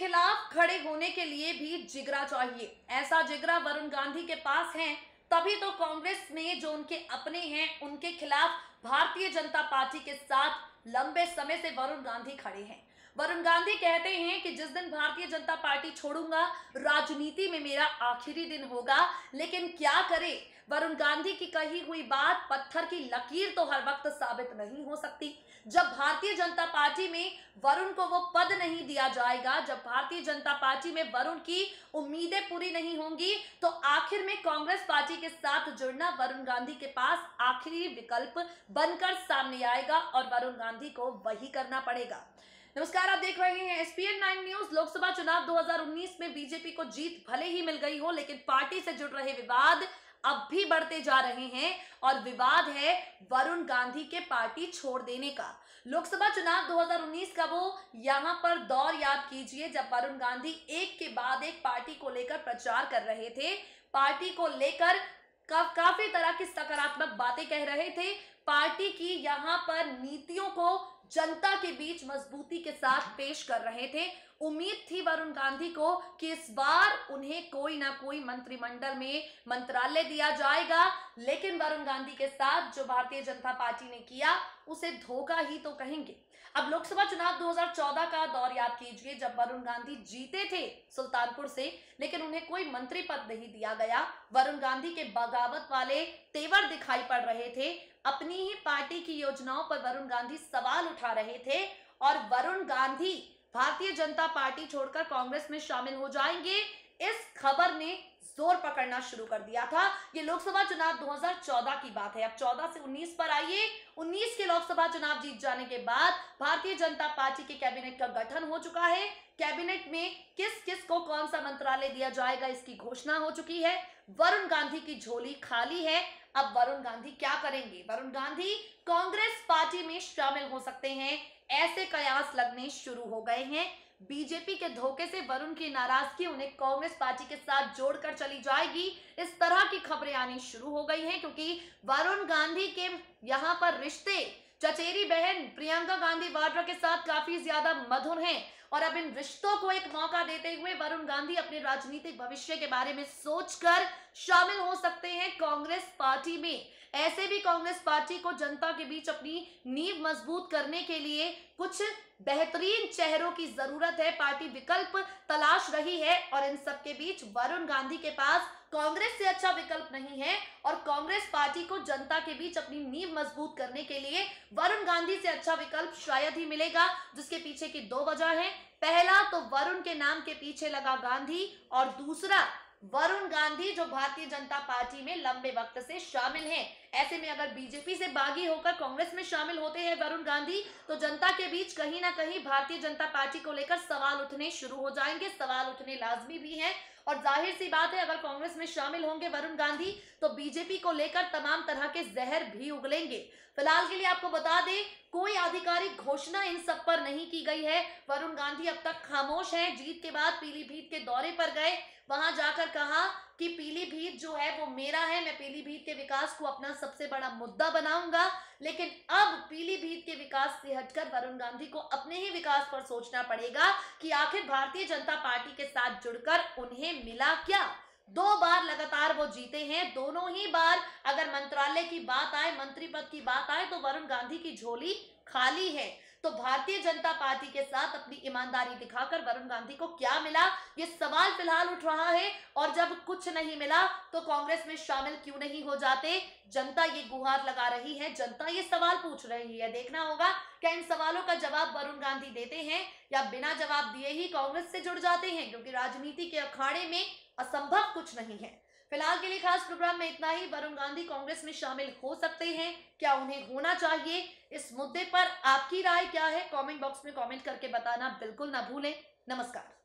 खिलाफ खड़े होने के लिए भी जिगरा चाहिए ऐसा जिगरा वरुण गांधी के पास है तभी तो कांग्रेस ने जो उनके अपने हैं उनके खिलाफ भारतीय जनता पार्टी के साथ लंबे समय से वरुण गांधी खड़े हैं वरुण गांधी कहते हैं कि जिस दिन भारतीय जनता पार्टी छोड़ूंगा राजनीति में मेरा आखिरी दिन होगा लेकिन क्या करे वरुण गांधी की कही हुई बात पत्थर की लकीर तो हर वक्त साबित नहीं हो सकती जब भारतीय जनता पार्टी में वरुण को वो पद नहीं दिया जाएगा जब भारतीय जनता पार्टी में वरुण की उम्मीदें पूरी नहीं होंगी तो आखिर में कांग्रेस पार्टी के साथ जुड़ना वरुण गांधी के पास आखिरी विकल्प बनकर सामने आएगा और वरुण गांधी को वही करना पड़ेगा नमस्कार आप देख रहे हैं एसपीएन नाइन न्यूज लोकसभा चुनाव 2019 में बीजेपी को जीत भले ही मिल गई हो लेकिन पार्टी से जुड़ रहे विवाद अब भी बढ़ते जा रहे हैं और विवाद है वरुण गांधी के पार्टी छोड़ देने का लोकसभा चुनाव 2019 का वो यहां पर दौर याद कीजिए जब वरुण गांधी एक के बाद एक पार्टी को लेकर प्रचार कर रहे थे पार्टी को लेकर का, काफी तरह की सकारात्मक बातें कह रहे थे पार्टी की यहां पर नीतियों को जनता के बीच मजबूती के साथ पेश कर रहे थे उम्मीद थी वरुण गांधी को कि इस बार उन्हें कोई ना कोई मंत्रिमंडल में मंत्रालय दिया जाएगा लेकिन वरुण गांधी के साथ जो भारतीय जनता पार्टी ने किया उसे धोखा ही तो कहेंगे अब लोकसभा चुनाव 2014 का दौर याद कीजिए जब वरुण गांधी जीते थे सुल्तानपुर से लेकिन उन्हें कोई मंत्री पद नहीं दिया गया वरुण गांधी के बगावत वाले तेवर दिखाई पड़ रहे थे अपनी ही पार्टी की योजनाओं पर वरुण गांधी सवाल उठा रहे थे और वरुण गांधी भारतीय जनता पार्टी छोड़कर कांग्रेस में शामिल हो जाएंगे इस खबर ने जोर पकड़ना शुरू कर दिया था ये लोकसभा चुनाव 2014 की बात है अब 14 से 19 पर आइए 19 के लोकसभा चुनाव जीत जाने के बाद भारतीय जनता पार्टी के कैबिनेट का गठन हो चुका है कैबिनेट में किस किस को कौन सा मंत्रालय दिया जाएगा इसकी घोषणा हो चुकी है वरुण गांधी की झोली खाली है अब वरुण गांधी क्या करेंगे वरुण गांधी कांग्रेस पार्टी में शामिल हो सकते हैं ऐसे कयास लगने शुरू हो गए हैं बीजेपी के धोखे से वरुण की नाराजगी उन्हें कांग्रेस पार्टी के साथ जोड़कर चली जाएगी इस तरह की खबरें आनी शुरू हो गई हैं क्योंकि वरुण गांधी के यहां पर रिश्ते चचेरी बहन प्रियंका गांधी वाड्रा के साथ काफी ज्यादा मधुर हैं और अब इन रिश्तों को एक मौका देते हुए वरुण गांधी अपने राजनीतिक भविष्य के बारे में सोचकर शामिल हो सकते हैं कांग्रेस पार्टी में ऐसे भी कांग्रेस पार्टी को जनता के बीच अपनी नींव मजबूत करने के लिए कुछ बेहतरीन चेहरों की जरूरत है पार्टी विकल्प तलाश रही है और इन सबके बीच वरुण गांधी के पास कांग्रेस से अच्छा विकल्प नहीं है और कांग्रेस पार्टी को जनता के बीच अपनी नींव मजबूत करने के लिए वरुण गांधी से अच्छा विकल्प शायद ही मिलेगा जिसके पीछे की दो वजह है पहला तो वरुण के नाम के पीछे लगा गांधी और दूसरा वरुण गांधी जो भारतीय जनता पार्टी में लंबे वक्त से शामिल हैं ऐसे में अगर बीजेपी से बागी होकर कांग्रेस में शामिल होते हैं वरुण गांधी तो जनता के बीच कहीं ना कहीं भारतीय जनता पार्टी को लेकर सवाल उठने शुरू हो जाएंगे सवाल उठने लाजमी भी हैं और जाहिर सी बात है अगर कांग्रेस में शामिल होंगे वरुण गांधी तो बीजेपी को लेकर तमाम तरह के जहर भी उगलेंगे फिलहाल के लिए आपको बता दें कोई आधिकारिक घोषणा इन सब पर नहीं की गई है वरुण गांधी अब तक खामोश हैं जीत के बाद पीलीभीत के दौरे पर गए वहां जाकर कहा कि पीलीभीत जो है वो मेरा है मैं पीलीभीत के विकास को अपना सबसे बड़ा मुद्दा बनाऊंगा लेकिन अब पीलीभीत के विकास से हटकर वरुण गांधी को अपने ही विकास पर सोचना पड़ेगा कि आखिर भारतीय जनता पार्टी के साथ जुड़कर उन्हें मिला क्या दो बार लगातार वो जीते हैं दोनों ही बार अगर मंत्रालय की बात आए मंत्री पद की बात आए तो वरुण गांधी की झोली खाली है तो भारतीय जनता पार्टी के साथ अपनी ईमानदारी दिखाकर वरुण गांधी को क्या मिला ये सवाल फिलहाल उठ रहा है और जब कुछ नहीं मिला तो कांग्रेस में शामिल क्यों नहीं हो जाते जनता ये गुहार लगा रही है जनता ये सवाल पूछ रही है देखना होगा क्या इन सवालों का जवाब वरुण गांधी देते हैं या बिना जवाब दिए ही कांग्रेस से जुड़ जाते हैं क्योंकि राजनीति के अखाड़े में असंभव कुछ नहीं है फिलहाल के लिए खास प्रोग्राम में इतना ही वरुण गांधी कांग्रेस में शामिल हो सकते हैं क्या उन्हें होना चाहिए इस मुद्दे पर आपकी राय क्या है कमेंट बॉक्स में कमेंट करके बताना बिल्कुल ना भूलें नमस्कार